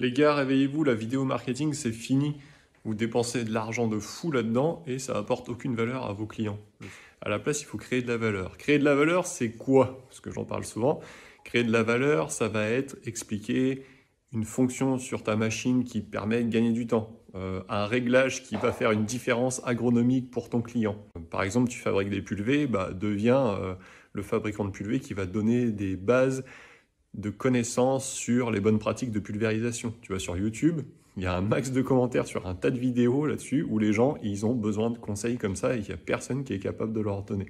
Les gars, réveillez-vous, la vidéo marketing, c'est fini. Vous dépensez de l'argent de fou là-dedans et ça apporte aucune valeur à vos clients. À la place, il faut créer de la valeur. Créer de la valeur, c'est quoi Parce que j'en parle souvent. Créer de la valeur, ça va être expliquer une fonction sur ta machine qui permet de gagner du temps, euh, un réglage qui va faire une différence agronomique pour ton client. Par exemple, tu fabriques des pulvés, bah, deviens euh, le fabricant de pulvés qui va donner des bases de connaissances sur les bonnes pratiques de pulvérisation. Tu vois, sur YouTube, il y a un max de commentaires sur un tas de vidéos là-dessus où les gens, ils ont besoin de conseils comme ça et il n'y a personne qui est capable de leur donner.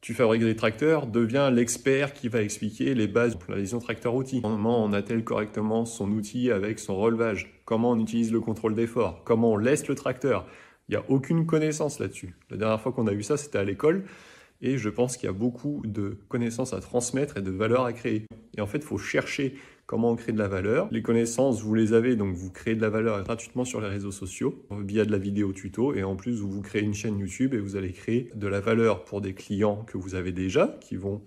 Tu fabriques des tracteurs, deviens l'expert qui va expliquer les bases de la vision tracteur-outil. Comment on attelle correctement son outil avec son relevage Comment on utilise le contrôle d'effort Comment on laisse le tracteur Il n'y a aucune connaissance là-dessus. La dernière fois qu'on a eu ça, c'était à l'école. Et je pense qu'il y a beaucoup de connaissances à transmettre et de valeur à créer. Et en fait, il faut chercher comment on crée de la valeur. Les connaissances, vous les avez, donc vous créez de la valeur gratuitement sur les réseaux sociaux via de la vidéo tuto. Et en plus, vous créez une chaîne YouTube et vous allez créer de la valeur pour des clients que vous avez déjà, qui vont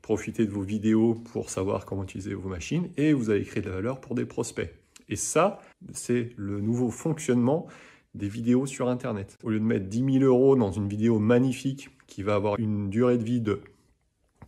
profiter de vos vidéos pour savoir comment utiliser vos machines. Et vous allez créer de la valeur pour des prospects. Et ça, c'est le nouveau fonctionnement des vidéos sur Internet. Au lieu de mettre 10 000 euros dans une vidéo magnifique qui va avoir une durée de vie de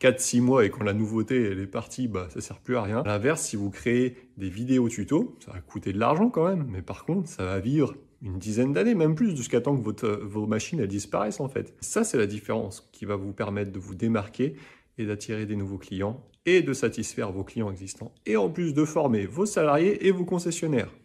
4-6 mois et quand la nouveauté elle est partie, bah, ça sert plus à rien. À l'inverse, si vous créez des vidéos tuto, ça va coûter de l'argent quand même, mais par contre, ça va vivre une dizaine d'années, même plus, jusqu'à temps que votre, vos machines elles disparaissent en fait. Ça, c'est la différence qui va vous permettre de vous démarquer et d'attirer des nouveaux clients et de satisfaire vos clients existants et en plus de former vos salariés et vos concessionnaires.